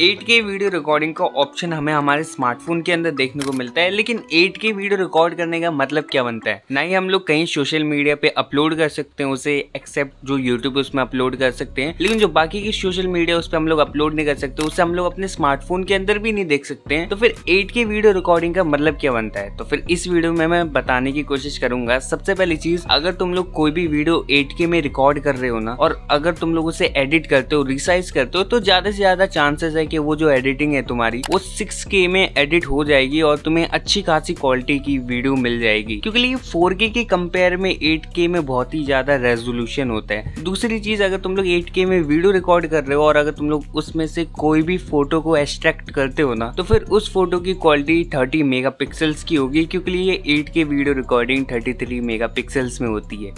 eight के video recording का option हमें हमारे स्मार्टफोन के अंदर देखने को मिलता है लेकिन एट के वीडियो रिकॉर्ड करने का मतलब क्या बनता है ना ही हम लोग कहीं सोशल मीडिया पे अपलोड कर सकते हैं उसे एक्सेप्ट जो यूट्यूब उसमें अपलोड कर सकते हैं लेकिन जो बाकी की सोशल मीडिया उस पर हम लोग अपलोड नहीं कर सकते उसे हम लोग अपने स्मार्टफोन के अंदर भी नहीं देख सकते हैं तो फिर एट के वीडियो रिकॉर्डिंग का मतलब क्या बनता है तो फिर इस वीडियो में मैं बताने की कोशिश करूंगा सबसे पहली चीज अगर तुम लोग कोई भी वीडियो एट के में रिकॉर्ड कर रहे हो ना और अगर तुम लोग उसे एडिट करते हो रिसाइज करते हो तो ज्यादा से ज्यादा चांसेस है कि वो जो एडिटिंग है तुम्हारी वो सिक्स में एडिट हो जाएगी और तुम्हें अच्छी खासी क्वालिटी की वीडियो मिल जाएगी क्योंकि लिए फोर के कंपेयर में एट में बहुत ही ज्यादा रेजोल्यूशन होता है दूसरी चीज अगर तुम लोग एट में वीडियो रिकॉर्ड कर रहे हो और अगर तुम लोग उसमें से कोई भी फोटो को एक्सट्रैक्ट करते हो ना तो फिर उस फोटो की क्वालिटी थर्टी मेगा की होगी क्योंकि ये eight video recording thirty three में होती है